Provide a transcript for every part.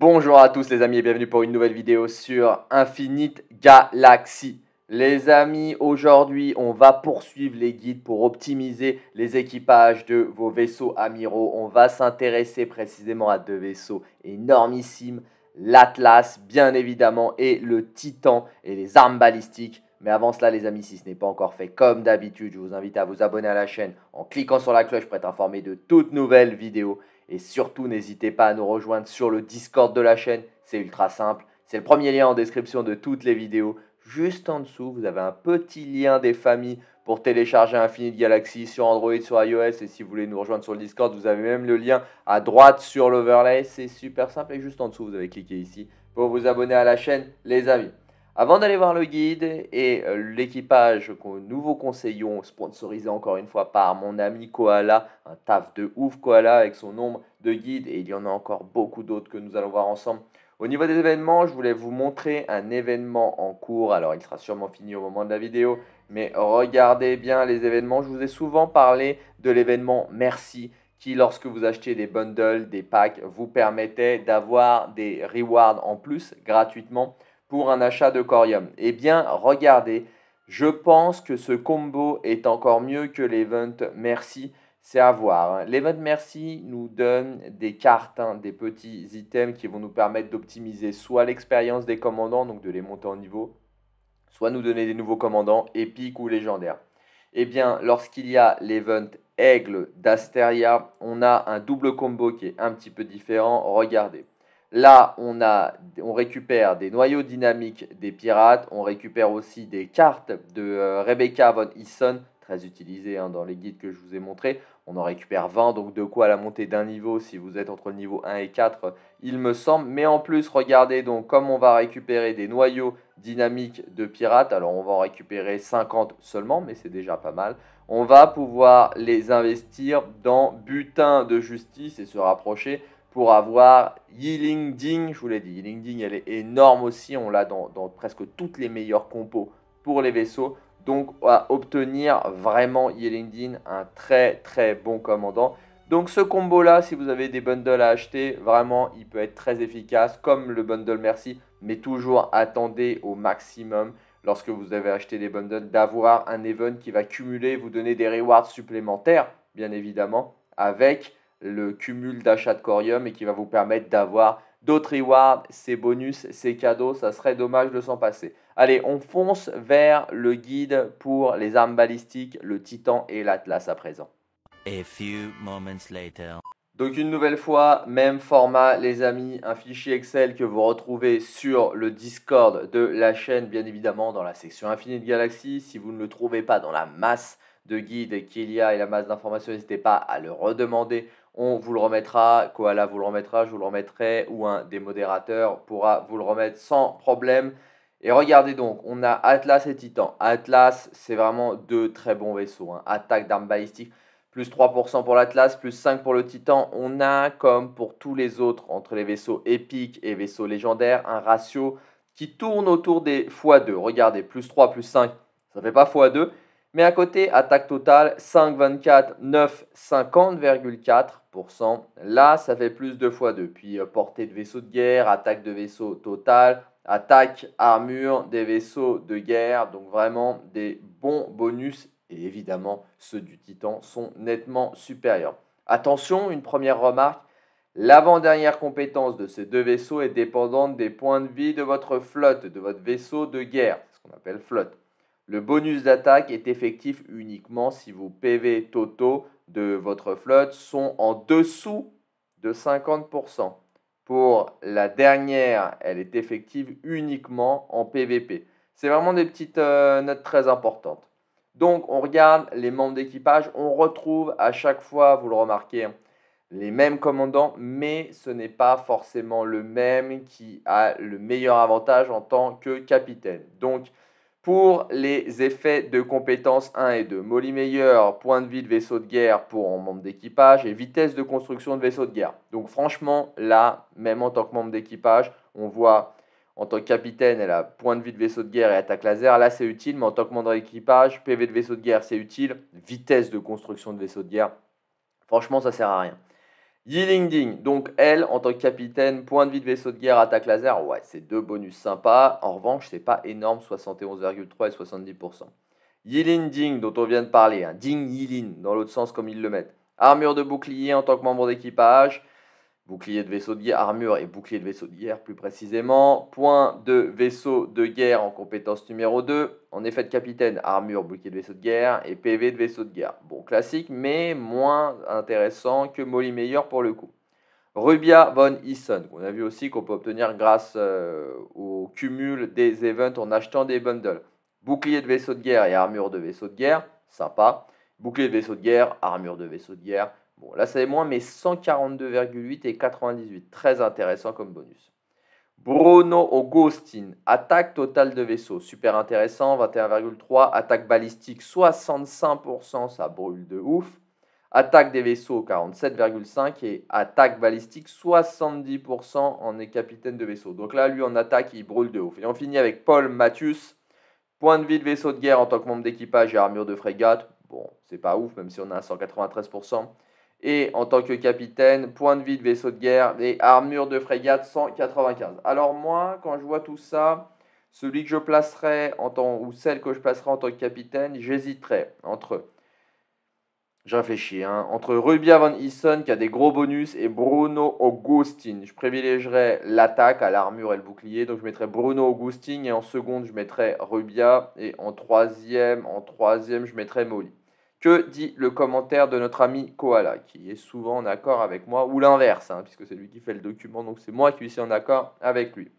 Bonjour à tous les amis et bienvenue pour une nouvelle vidéo sur Infinite Galaxy. Les amis, aujourd'hui on va poursuivre les guides pour optimiser les équipages de vos vaisseaux amiraux. On va s'intéresser précisément à deux vaisseaux énormissimes, l'Atlas bien évidemment et le Titan et les armes balistiques. Mais avant cela, les amis, si ce n'est pas encore fait, comme d'habitude, je vous invite à vous abonner à la chaîne en cliquant sur la cloche pour être informé de toutes nouvelles vidéos. Et surtout, n'hésitez pas à nous rejoindre sur le Discord de la chaîne. C'est ultra simple. C'est le premier lien en description de toutes les vidéos. Juste en dessous, vous avez un petit lien des familles pour télécharger Infinite Galaxy sur Android, sur iOS. Et si vous voulez nous rejoindre sur le Discord, vous avez même le lien à droite sur l'overlay. C'est super simple. Et juste en dessous, vous avez cliqué ici pour vous abonner à la chaîne, les amis. Avant d'aller voir le guide et euh, l'équipage que nous vous conseillons, sponsorisé encore une fois par mon ami Koala, un taf de ouf Koala avec son nombre de guides et il y en a encore beaucoup d'autres que nous allons voir ensemble. Au niveau des événements, je voulais vous montrer un événement en cours. Alors il sera sûrement fini au moment de la vidéo, mais regardez bien les événements. Je vous ai souvent parlé de l'événement Merci qui, lorsque vous achetez des bundles, des packs, vous permettait d'avoir des rewards en plus gratuitement pour un achat de Corium Eh bien, regardez, je pense que ce combo est encore mieux que l'event Merci. C'est à voir. Hein. L'event Merci nous donne des cartes, hein, des petits items qui vont nous permettre d'optimiser soit l'expérience des commandants, donc de les monter en niveau, soit nous donner des nouveaux commandants épiques ou légendaires. Eh bien, lorsqu'il y a l'event Aigle d'Asteria, on a un double combo qui est un petit peu différent. Regardez. Là, on, a, on récupère des noyaux dynamiques des pirates, on récupère aussi des cartes de euh, Rebecca von Isson, très utilisées hein, dans les guides que je vous ai montrés. On en récupère 20, donc de quoi la montée d'un niveau si vous êtes entre le niveau 1 et 4, il me semble. Mais en plus, regardez, donc comme on va récupérer des noyaux dynamiques de pirates, alors on va en récupérer 50 seulement, mais c'est déjà pas mal. On va pouvoir les investir dans butin de justice et se rapprocher pour avoir Yiling Ding, je vous l'ai dit, Yiling Ding elle est énorme aussi, on l'a dans, presque toutes les meilleures compos pour les vaisseaux. Donc à obtenir vraiment Yiling Ding, un très très bon commandant. Donc ce combo là, si vous avez des bundles à acheter, vraiment il peut être très efficace comme le bundle Merci, mais toujours attendez au maximum lorsque vous avez acheté des bundles d'avoir un event qui va cumuler, vous donner des rewards supplémentaires bien évidemment avec le cumul d'achats de corium et qui va vous permettre d'avoir d'autres rewards, ces bonus, ces cadeaux, ça serait dommage de s'en passer. Allez, on fonce vers le guide pour les armes balistiques, le Titan et l'Atlas à présent. A few moments later. Donc une nouvelle fois, même format les amis, un fichier Excel que vous retrouvez sur le Discord de la chaîne, bien évidemment dans la section Infinite Galaxy. Si vous ne le trouvez pas dans la masse de guide qu'il y a et la masse d'informations, n'hésitez pas à le redemander. On vous le remettra, Koala vous le remettra, je vous le remettrai, ou un des modérateurs pourra vous le remettre sans problème. Et regardez donc, on a Atlas et Titan. Atlas, c'est vraiment deux très bons vaisseaux. Hein. Attaque d'armes balistiques, plus 3% pour l'Atlas, plus 5% pour le Titan. On a, comme pour tous les autres, entre les vaisseaux épiques et vaisseaux légendaires, un ratio qui tourne autour des x2. Regardez, plus 3, plus 5, ça fait pas x2, mais à côté, attaque totale 5,24, 9, 50,4%. Là, ça fait plus de fois depuis euh, portée de vaisseau de guerre, attaque de vaisseau total, attaque, armure des vaisseaux de guerre. Donc vraiment des bons bonus. Et évidemment, ceux du Titan sont nettement supérieurs. Attention, une première remarque. L'avant-dernière compétence de ces deux vaisseaux est dépendante des points de vie de votre flotte, de votre vaisseau de guerre, ce qu'on appelle flotte. Le bonus d'attaque est effectif uniquement si vos PV totaux de votre flotte sont en dessous de 50%. Pour la dernière, elle est effective uniquement en PVP. C'est vraiment des petites euh, notes très importantes. Donc on regarde les membres d'équipage, on retrouve à chaque fois, vous le remarquez, les mêmes commandants, mais ce n'est pas forcément le même qui a le meilleur avantage en tant que capitaine. Donc pour les effets de compétences 1 et 2, Molly Meyer, point de vie de vaisseau de guerre pour un membre d'équipage et vitesse de construction de vaisseau de guerre. Donc franchement, là, même en tant que membre d'équipage, on voit en tant que capitaine, elle a point de vie de vaisseau de guerre et attaque laser. Là, c'est utile, mais en tant que membre d'équipage, PV de vaisseau de guerre, c'est utile. Vitesse de construction de vaisseau de guerre, franchement, ça sert à rien. Ding, donc elle, en tant que capitaine, point de vie de vaisseau de guerre, attaque laser, ouais, c'est deux bonus sympas. En revanche, c'est pas énorme, 71,3 et 70%. Yiling Ding, dont on vient de parler, un hein. Ding Yiling dans l'autre sens comme ils le mettent. Armure de bouclier en tant que membre d'équipage. Bouclier de vaisseau de guerre, armure et bouclier de vaisseau de guerre plus précisément. Point de vaisseau de guerre en compétence numéro 2. En effet de capitaine, armure, bouclier de vaisseau de guerre et PV de vaisseau de guerre. Bon, classique, mais moins intéressant que Molly Meyer pour le coup. Rubia von Eason, qu'on a vu aussi qu'on peut obtenir grâce euh, au cumul des events en achetant des bundles. Bouclier de vaisseau de guerre et armure de vaisseau de guerre, sympa. Bouclier de vaisseau de guerre, armure de vaisseau de guerre, Bon, là, c'est moins, mais 142,8 et 98. Très intéressant comme bonus. Bruno Augustin, attaque totale de vaisseau, super intéressant, 21,3. Attaque balistique, 65%, ça brûle de ouf. Attaque des vaisseaux, 47,5. Et attaque balistique, 70% en est capitaine de vaisseau. Donc là, lui, en attaque, il brûle de ouf. Et on finit avec Paul Mathius, point de vie de vaisseau de guerre en tant que membre d'équipage et armure de frégate. Bon, c'est pas ouf, même si on a 193% et en tant que capitaine, point de vie de vaisseau de guerre et armure de frégate 195. Alors moi, quand je vois tout ça, celui que je placerai en tant, ou celle que je placerai en tant que capitaine, j'hésiterai entre, je réfléchis, hein, entre Rubia Van Isson qui a des gros bonus et Bruno Augustin. Je privilégierais l'attaque à l'armure et le bouclier, donc je mettrai Bruno Augustin et en seconde je mettrai Rubia et en troisième, en troisième je mettrai Molly. Que dit le commentaire de notre ami Koala, qui est souvent en accord avec moi, ou l'inverse, hein, puisque c'est lui qui fait le document, donc c'est moi qui suis en accord avec lui.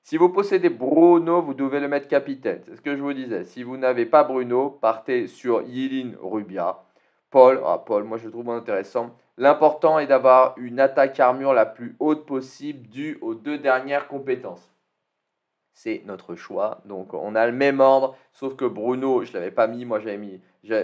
Si vous possédez Bruno, vous devez le mettre capitaine. C'est ce que je vous disais. Si vous n'avez pas Bruno, partez sur Yilin Rubia. Paul, ah, Paul, moi je le trouve intéressant. L'important est d'avoir une attaque armure la plus haute possible due aux deux dernières compétences c'est notre choix. Donc on a le même ordre, sauf que Bruno, je l'avais pas mis, moi j'avais mis,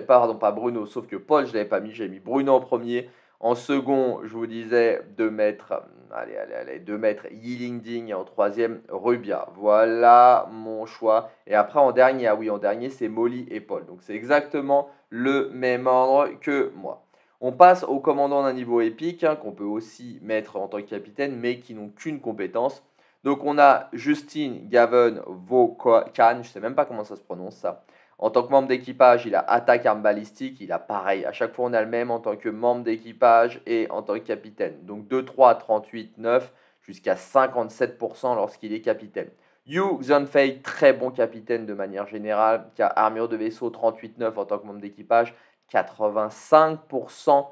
pardon, pas Bruno, sauf que Paul, je l'avais pas mis, j'ai mis Bruno en premier. En second, je vous disais de mettre, hum, allez, allez, allez, de mettre Yiling Ding et en troisième, Rubia. Voilà mon choix. Et après, en dernier, ah oui, en dernier, c'est Molly et Paul. Donc c'est exactement le même ordre que moi. On passe au commandant d'un niveau épique, hein, qu'on peut aussi mettre en tant que capitaine, mais qui n'ont qu'une compétence. Donc on a Justine Gavin Vokan, je sais même pas comment ça se prononce ça. En tant que membre d'équipage, il a attaque arme balistique, il a pareil. À chaque fois, on a le même en tant que membre d'équipage et en tant que capitaine. Donc 2, 3, 38, 9, jusqu'à 57% lorsqu'il est capitaine. Yu Xunfei, très bon capitaine de manière générale, qui a armure de vaisseau 38-9 en tant que membre d'équipage, 85%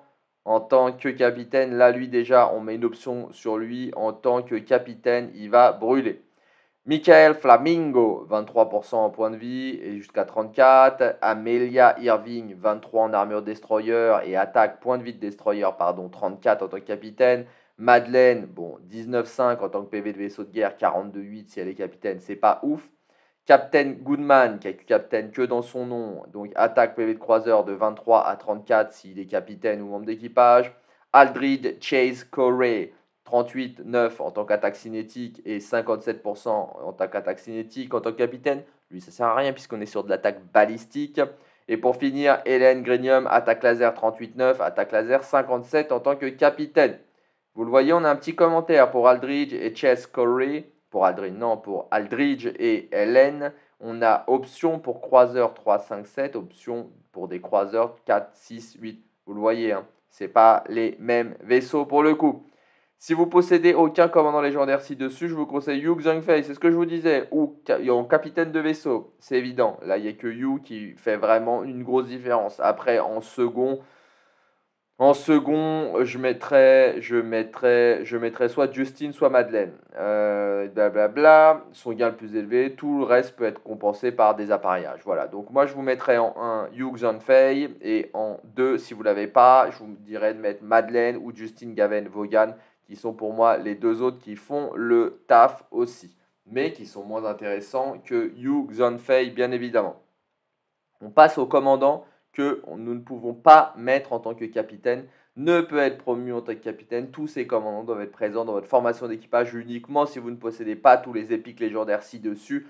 en tant que capitaine. Là, lui, déjà, on met une option sur lui. En tant que capitaine, il va brûler. Michael Flamingo, 23% en point de vie et jusqu'à 34. Amelia Irving, 23 en armure destroyer et attaque, point de vie de destroyer, pardon, 34 en tant que capitaine. Madeleine, bon, 19,5 en tant que PV de vaisseau de guerre, 42,8 si elle est capitaine, c'est pas ouf. Captain Goodman, qui est captain que dans son nom, donc attaque PV de croiseur de 23 à 34 s'il est capitaine ou membre d'équipage. Aldrid Chase Corey, 38-9 en tant qu'attaque cinétique et 57% en tant qu'attaque cinétique. En tant que capitaine, lui ça sert à rien puisqu'on est sur de l'attaque balistique. Et pour finir, Hélène Grenium, attaque laser 38-9, attaque laser 57 en tant que capitaine. Vous le voyez, on a un petit commentaire pour Aldridge et chase Corey pour non, pour Aldridge et Helen. On a option pour croiseur 3, 5, 7, option pour des croiseurs 4, 6, 8. Vous le voyez, hein, ce n'est pas les mêmes vaisseaux pour le coup. Si vous possédez aucun commandant légendaire ci-dessus, je vous conseille Yu Zhengfei, c'est ce que je vous disais, ou en capitaine de vaisseau, c'est évident. Là, il n'y a que Yu qui fait vraiment une grosse différence. Après, en second, en second, je mettrais, je je soit Justine, soit Madeleine. Euh, bla, son gain le plus élevé, tout le reste peut être compensé par des appareillages. Voilà, donc moi je vous mettrais en 1 Hugh Zanfei et en 2, si vous ne l'avez pas, je vous dirais de mettre Madeleine ou Justine Gaven Vaughan, qui sont pour moi les deux autres qui font le taf aussi, mais qui sont moins intéressants que Hugh Zanfei, bien évidemment. On passe au commandant que nous ne pouvons pas mettre en tant que capitaine ne peut être promu en tant que capitaine. Tous ces commandants doivent être présents dans votre formation d'équipage uniquement si vous ne possédez pas tous les épiques légendaires ci-dessus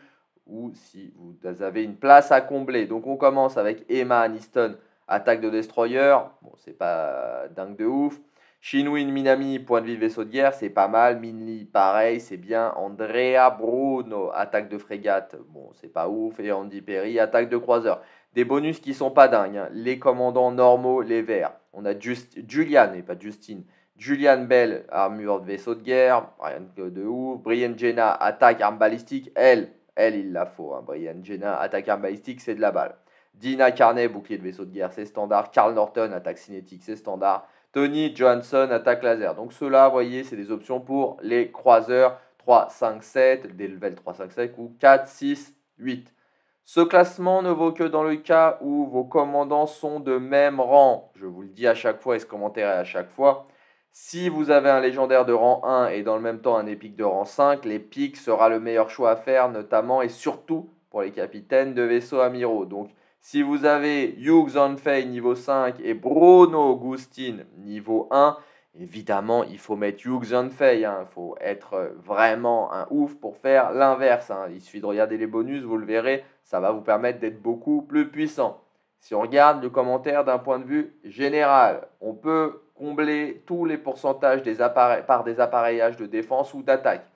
ou si vous avez une place à combler. Donc on commence avec Emma Aniston, attaque de destroyer. Bon, c'est pas dingue de ouf. Shinwin Minami, point de vie vaisseau de guerre, c'est pas mal. Minli, pareil, c'est bien. Andrea Bruno, attaque de frégate, bon, c'est pas ouf. Et Andy Perry, attaque de croiseur. Des bonus qui sont pas dingues. Hein. Les commandants normaux, les verts. On a juste Julian, et pas Justine. Julian Bell, armure de vaisseau de guerre. Rien de ouf. Brian Jenna, attaque arme balistique. Elle, elle, il la faut. Hein. Brian Jenna, attaque arme balistique, c'est de la balle. Dina Carnet, bouclier de vaisseau de guerre, c'est standard. Carl Norton, attaque cinétique, c'est standard. Tony Johnson, attaque laser. Donc ceux-là, vous voyez, c'est des options pour les croiseurs 3, 5, 7, des levels 3, 5, 7 ou 4, 6, 8. Ce classement ne vaut que dans le cas où vos commandants sont de même rang. Je vous le dis à chaque fois et ce commentaire est à chaque fois. Si vous avez un légendaire de rang 1 et dans le même temps un épique de rang 5, l'épique sera le meilleur choix à faire, notamment et surtout pour les capitaines de vaisseaux amiraux. Donc, si vous avez Hugh Zanfei niveau 5 et Bruno Augustine niveau 1, Évidemment, il faut mettre Hughes on hein. Il faut être euh, vraiment un ouf pour faire l'inverse. Hein. Il suffit de regarder les bonus, vous le verrez. Ça va vous permettre d'être beaucoup plus puissant. Si on regarde le commentaire d'un point de vue général, on peut combler tous les pourcentages par des appareillages de défense ou d'attaque.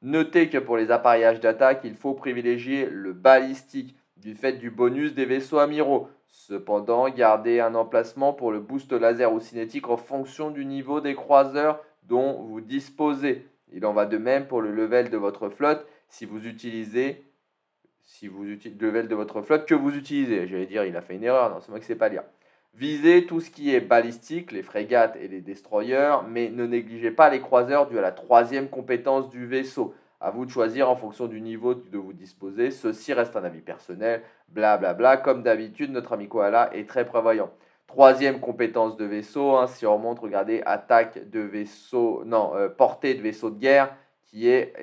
Notez que pour les appareillages d'attaque, il faut privilégier le balistique du fait du bonus des vaisseaux amiraux. Cependant, gardez un emplacement pour le boost laser ou cinétique en fonction du niveau des croiseurs dont vous disposez. Il en va de même pour le level de votre flotte si vous utilisez si vous utilisez level de votre flotte que vous utilisez. J'allais dire il a fait une erreur, non, c'est moi qui sais pas lire. Visez tout ce qui est balistique, les frégates et les destroyers, mais ne négligez pas les croiseurs dû à la troisième compétence du vaisseau. À vous de choisir en fonction du niveau de vous disposer. Ceci reste un avis personnel. Blablabla. Bla, bla. Comme d'habitude, notre ami Koala est très prévoyant. Troisième compétence de vaisseau. Hein, si on remonte, regardez, attaque de vaisseau. Non, euh, portée de vaisseau de guerre qui est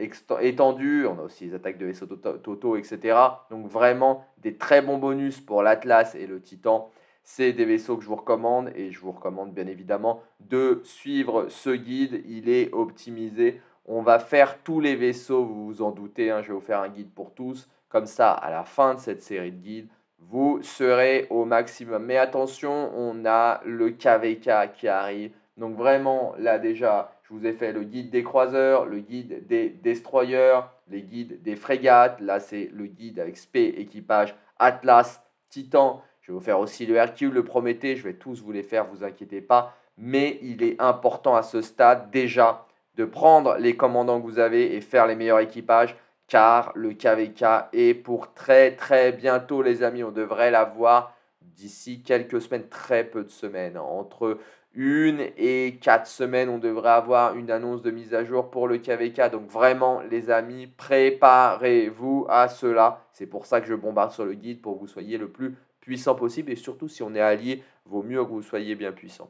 étendue. On a aussi les attaques de vaisseau tota-, toto, etc. Donc vraiment des très bons bonus pour l'Atlas et le Titan. C'est des vaisseaux que je vous recommande et je vous recommande bien évidemment de suivre ce guide. Il est optimisé on va faire tous les vaisseaux, vous vous en doutez, hein, je vais vous faire un guide pour tous. Comme ça, à la fin de cette série de guides, vous serez au maximum. Mais attention, on a le KVK qui arrive. Donc vraiment, là déjà, je vous ai fait le guide des croiseurs, le guide des destroyers, les guides des frégates. Là, c'est le guide avec SP, équipage, Atlas, Titan. Je vais vous faire aussi le Hercule, le Prométhée. Je vais tous vous les faire, vous inquiétez pas. Mais il est important à ce stade déjà de prendre les commandants que vous avez et faire les meilleurs équipages car le KVK est pour très très bientôt les amis. On devrait l'avoir d'ici quelques semaines, très peu de semaines. Entre une et quatre semaines, on devrait avoir une annonce de mise à jour pour le KVK. Donc vraiment les amis, préparez-vous à cela. C'est pour ça que je bombarde sur le guide pour que vous soyez le plus puissant possible et surtout si on est allié, vaut mieux que vous soyez bien puissant.